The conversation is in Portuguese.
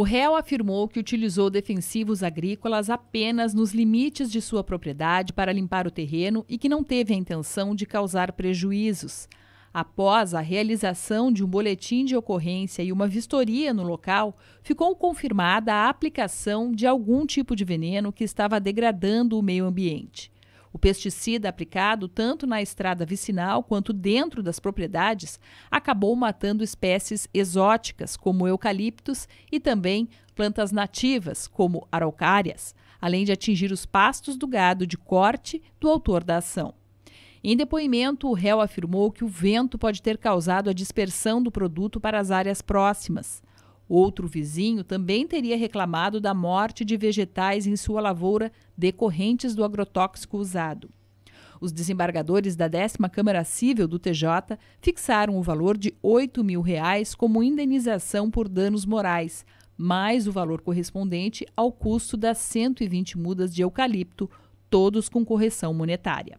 O réu afirmou que utilizou defensivos agrícolas apenas nos limites de sua propriedade para limpar o terreno e que não teve a intenção de causar prejuízos. Após a realização de um boletim de ocorrência e uma vistoria no local, ficou confirmada a aplicação de algum tipo de veneno que estava degradando o meio ambiente. O pesticida aplicado tanto na estrada vicinal quanto dentro das propriedades acabou matando espécies exóticas, como eucaliptos, e também plantas nativas, como araucárias, além de atingir os pastos do gado de corte do autor da ação. Em depoimento, o réu afirmou que o vento pode ter causado a dispersão do produto para as áreas próximas outro vizinho também teria reclamado da morte de vegetais em sua lavoura decorrentes do agrotóxico usado. Os desembargadores da 10 Câmara Civil do TJ fixaram o valor de R$ 8 mil reais como indenização por danos morais, mais o valor correspondente ao custo das 120 mudas de eucalipto, todos com correção monetária.